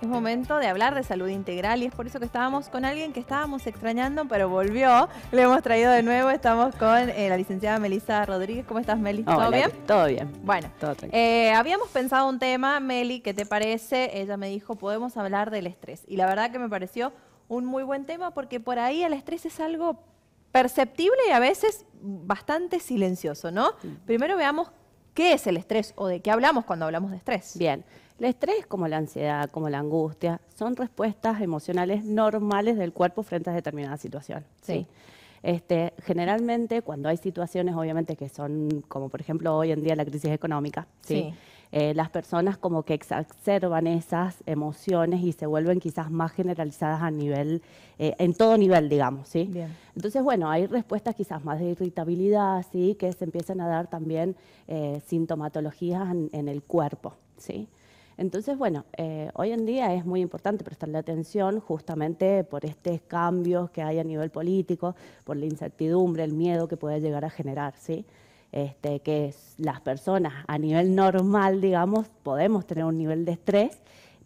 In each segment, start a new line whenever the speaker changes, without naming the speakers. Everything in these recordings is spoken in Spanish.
Es momento de hablar de salud integral y es por eso que estábamos con alguien que estábamos extrañando, pero volvió. Le hemos traído de nuevo. Estamos con eh, la licenciada Melisa Rodríguez. ¿Cómo estás, Meli? ¿Todo bien? Todo bien. Bueno, eh, habíamos pensado un tema, Meli, ¿qué te parece? Ella me dijo, podemos hablar del estrés. Y la verdad que me pareció un muy buen tema porque por ahí el estrés es algo perceptible y a veces bastante silencioso, ¿no? Primero veamos qué es el estrés o de qué hablamos cuando hablamos de estrés. Bien. El estrés, como la ansiedad, como
la angustia, son respuestas emocionales normales del cuerpo frente a determinada situación. ¿sí? Este, generalmente, cuando hay situaciones, obviamente, que son, como por ejemplo hoy en día la crisis económica, ¿sí? Eh, las personas como que exacerban esas emociones y se vuelven quizás más generalizadas a nivel, eh, en todo nivel, digamos, ¿sí? Entonces, bueno, hay respuestas quizás más de irritabilidad, ¿sí? Que se empiezan a dar también eh, sintomatologías en, en, el cuerpo, ¿sí? Entonces, bueno, eh, hoy en día es muy importante prestarle atención justamente por estos cambios que hay a nivel político, por la incertidumbre, el miedo que puede llegar a generar, ¿sí? Este, que las personas a nivel normal, digamos, podemos tener un nivel de estrés,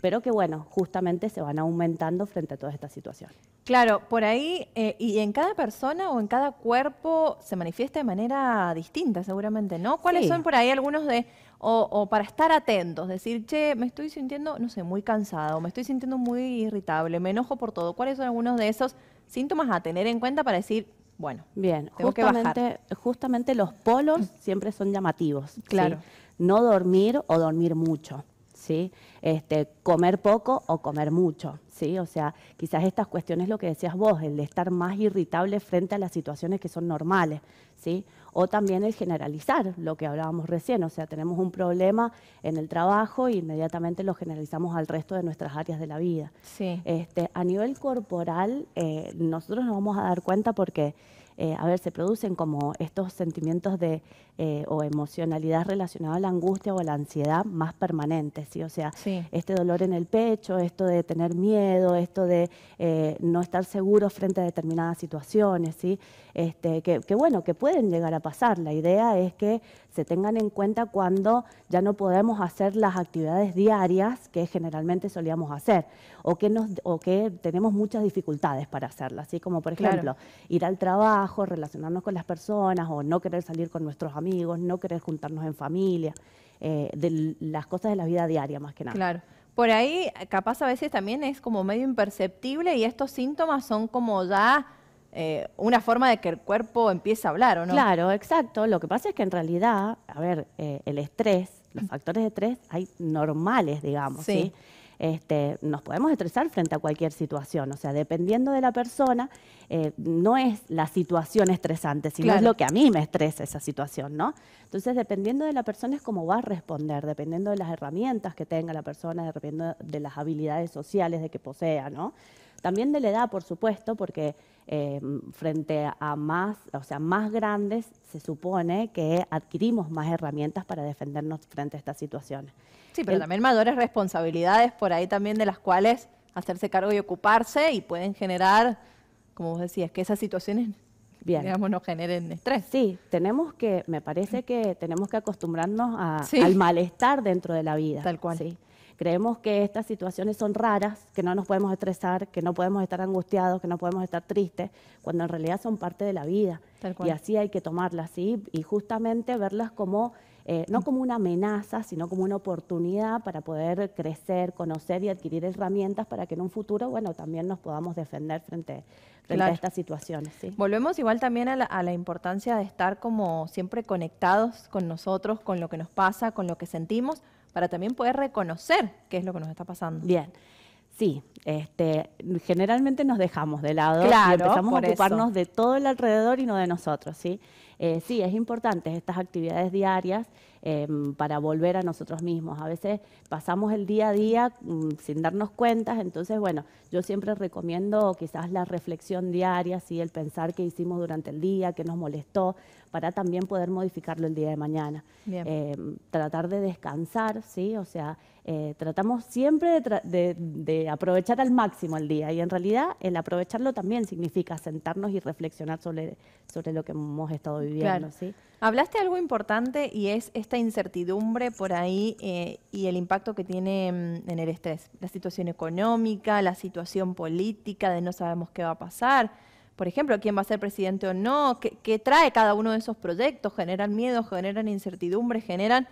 pero que bueno, justamente se van aumentando frente a toda esta situación.
Claro, por ahí, eh, y en cada persona o en cada cuerpo se manifiesta de manera distinta, seguramente, ¿no? ¿Cuáles son por ahí algunos de o, para estar atentos, decir, che, me estoy sintiendo, no sé, muy cansado, me estoy sintiendo muy irritable, me enojo por todo. ¿Cuáles son algunos de esos síntomas a tener en cuenta para decir, bueno,
bien, tengo justamente, que bajar? justamente los polos mm. siempre son llamativos. Claro. No dormir o dormir mucho. ¿Sí? Este, comer poco o comer mucho, ¿sí? O sea, quizás estas cuestiones, lo que decías vos, el de estar más irritable frente a las situaciones que son normales, ¿sí? o también el generalizar, lo que hablábamos recién, o sea, tenemos un problema en el trabajo e inmediatamente lo generalizamos al resto de nuestras áreas de la vida. Este, a nivel corporal, eh, nosotros nos vamos a dar cuenta porque eh, a ver, se producen como estos sentimientos de, eh, o emocionalidad relacionada a la angustia o a la ansiedad más permanentes, ¿sí? O sea, este dolor en el pecho, esto de tener miedo, esto de eh, no estar seguro frente a determinadas situaciones, ¿sí? Este, que, bueno, que pueden llegar a pasar. La idea es que se tengan en cuenta cuando ya no podemos hacer las actividades diarias que generalmente solíamos hacer o que, nos, o que tenemos muchas dificultades para hacerlas, así como por ejemplo ir al trabajo, relacionarnos con las personas o no querer salir con nuestros amigos, no querer juntarnos en familia, eh, de las cosas de la vida diaria más que nada. Claro.
Por ahí, capaz a veces también es como medio imperceptible y estos síntomas son como ya eh, una forma de que el cuerpo empiece a hablar, ¿o no? Claro, exacto. Lo que pasa es que en realidad,
a ver, eh, el estrés, los mm. factores de estrés hay normales, digamos, ¿sí? Este, nos podemos estresar frente a cualquier situación. O sea, dependiendo de la persona, eh, no es la situación estresante, sino es lo que a mí me estresa esa situación, ¿no? Entonces, dependiendo de la persona es cómo va a responder, dependiendo de las herramientas que tenga la persona, dependiendo de las habilidades sociales de que posea, ¿no? También de la edad, por supuesto, porque eh, frente a más, o sea, más grandes se supone que adquirimos más herramientas para defendernos frente a estas situaciones.
Sí, pero también mayores responsabilidades por ahí también de las cuales hacerse cargo y ocuparse y pueden generar, como vos decías, que esas situaciones Bien. digamos, no generen estrés. Sí, tenemos que, me parece que tenemos que
acostumbrarnos a, al malestar dentro de la vida. Tal cual. ¿sí? Creemos que estas situaciones son raras, que no nos podemos estresar, que no podemos estar angustiados, que no podemos estar tristes, cuando en realidad son parte de la vida. Tal cual. Y así hay que tomarlas, ¿sí? Y justamente verlas como eh, no como una amenaza, sino como una oportunidad para poder crecer, conocer y adquirir herramientas para que en un futuro, bueno, también nos podamos defender frente, a estas situaciones.
Volvemos igual también a la, a la, importancia de estar como siempre conectados con nosotros, con lo que nos pasa, con lo que sentimos, para también poder reconocer qué es lo que nos está pasando. Bien.
Sí, este, generalmente nos dejamos de lado y empezamos a ocuparnos de todo el alrededor y no de nosotros, ¿sí? Eh, sí, es importante estas actividades diarias Em, para volver a nosotros mismos. A veces pasamos el día a día mm, sin darnos cuentas, entonces bueno, yo siempre recomiendo quizás la reflexión diaria, ¿sí? el pensar qué hicimos durante el día, qué nos molestó, para también poder modificarlo el día de mañana. Em, tratar de descansar, ¿sí? o sea, eh, tratamos siempre de, aprovechar al máximo el día y en realidad el aprovecharlo también significa sentarnos y reflexionar sobre, sobre lo que hemos estado viviendo.
Hablaste algo importante y es incertidumbre por ahí eh, y el impacto que tiene mm, en el estrés, la situación económica, la situación política, de no sabemos qué va a pasar, por ejemplo, quién va a ser presidente o no, qué, trae cada uno de esos proyectos, generan miedo, generan incertidumbre, generan...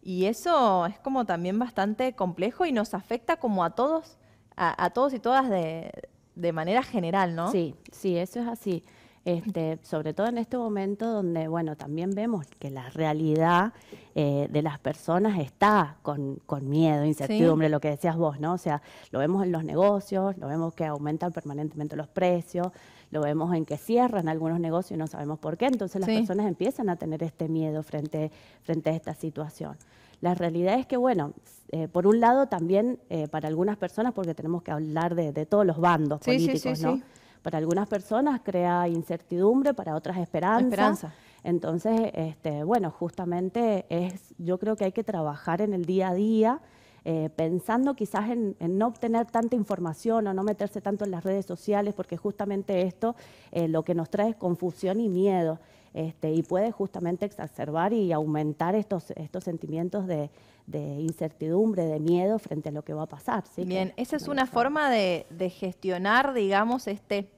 Y eso es como también bastante complejo y nos afecta como a todos, a, a todos y todas de, de manera general, ¿no? Sí, sí, eso es así.
Este, sobre todo en este momento donde, bueno, también vemos que la realidad eh, de las personas está con, miedo, incertidumbre, lo que decías vos, ¿no? O sea, lo vemos en los negocios, lo vemos que aumentan permanentemente los precios, lo vemos en que cierran algunos negocios y no sabemos por qué, entonces las personas empiezan a tener este miedo frente, frente a esta situación. La realidad es que, bueno, eh, por un lado también eh, para algunas personas, porque tenemos que hablar de, todos los bandos políticos, sí, sí, ¿no? Para algunas personas crea incertidumbre, para otras esperanza. Entonces, este, bueno, justamente es, yo creo que hay que trabajar en el día a día. Eh, pensando quizás en, no obtener tanta información o no meterse tanto en las redes sociales, porque justamente esto eh, lo que nos trae es confusión y miedo. Este, y puede justamente exacerbar y aumentar estos, estos sentimientos de, incertidumbre, de miedo frente a lo que va a pasar. Bien, esa
es una forma de, gestionar, digamos, este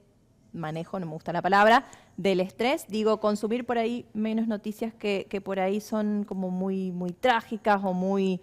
manejo, no me gusta la palabra, del estrés. Digo, consumir por ahí menos noticias que, que por ahí son como muy, muy trágicas o muy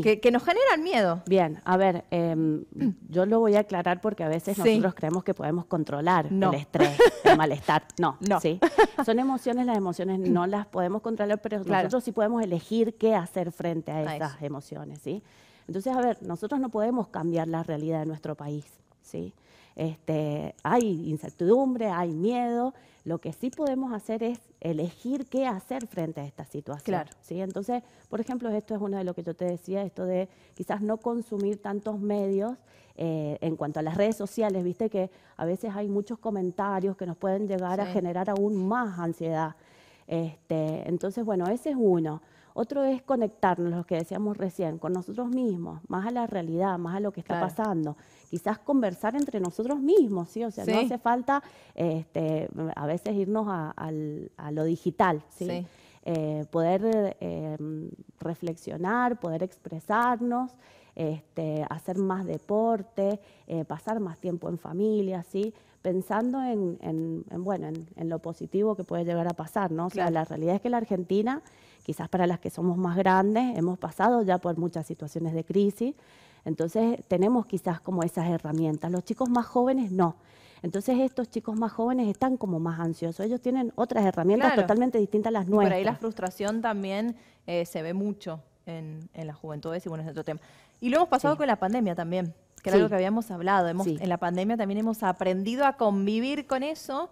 que, nos generan miedo. Bien, a
ver, em, yo lo voy a aclarar porque a veces nosotros creemos que podemos controlar el estrés, el malestar. No, no. ¿sí? Son emociones, las emociones no las podemos controlar, pero nosotros sí podemos elegir qué hacer frente a esas emociones, ¿sí? Entonces, a ver, nosotros no podemos cambiar la realidad de nuestro país, ¿sí? este, hay incertidumbre, hay miedo. Lo que sí podemos hacer es elegir qué hacer frente a esta situación. ¿sí? Entonces, por ejemplo, esto es uno de lo que yo te decía, esto de quizás no consumir tantos medios eh, en cuanto a las redes sociales, viste que a veces hay muchos comentarios que nos pueden llegar a generar aún más ansiedad. Este, entonces, bueno, ese es uno. Otro es conectarnos, lo que decíamos recién, con nosotros mismos, más a la realidad, más a lo que está pasando. Quizás conversar entre nosotros mismos, ¿sí? O sea, no hace falta este, a veces irnos a, lo digital, ¿sí? Eh, poder eh, reflexionar, poder expresarnos este, hacer más deporte, eh, pasar más tiempo en familia, ¿sí? pensando en, bueno, en, lo positivo que puede llegar a pasar. ¿no? la realidad es que la Argentina, quizás para las que somos más grandes, hemos pasado ya por muchas situaciones de crisis, entonces tenemos quizás como esas herramientas. Los chicos más jóvenes no. Entonces estos chicos más jóvenes están como más ansiosos, ellos tienen otras herramientas totalmente distintas a las nuestras. por ahí la
frustración también eh, se ve mucho en, la juventud, y bueno, es otro tema. Y lo hemos pasado con la pandemia también, que era algo que habíamos hablado. En la pandemia también hemos aprendido a convivir con eso.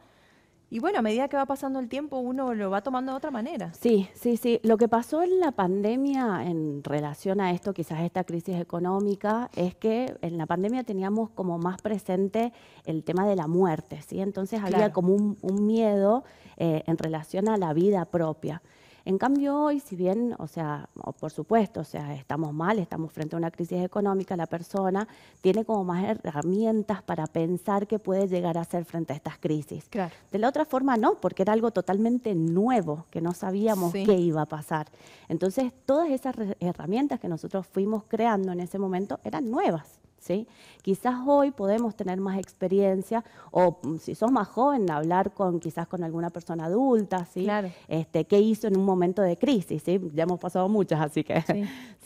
Y bueno, a medida que va pasando el tiempo, uno lo va tomando de otra manera. Sí, sí, sí. Lo
que pasó en la pandemia en relación a esto, quizás esta crisis económica, es que en la pandemia teníamos como más presente el tema de la muerte, ¿sí? Entonces había como un, miedo eh, en relación a la vida propia. En cambio, hoy, si bien, o sea, por supuesto, o sea, estamos mal, estamos frente a una crisis económica, la persona tiene como más herramientas para pensar que puede llegar a hacer frente a estas crisis. De la otra forma, no, porque era algo totalmente nuevo, que no sabíamos qué iba a pasar. Entonces, todas esas herramientas que nosotros fuimos creando en ese momento eran nuevas. ¿Sí? Quizás hoy podemos tener más experiencia o mm, si sos más joven hablar con quizás con alguna persona adulta, ¿sí? Este, ¿Qué hizo en un momento de crisis? ¿sí? Ya hemos pasado muchas, así que...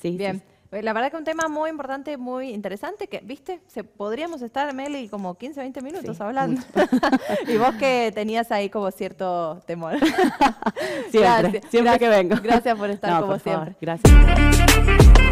Sí. Bien.
Eh, la verdad que un tema muy importante, muy interesante, que, viste, Se, podríamos estar, Meli, como 15, 20 minutos hablando. y vos que tenías ahí como cierto temor. siempre, siempre que vengo. Gracias por estar no, por favor, Gracias.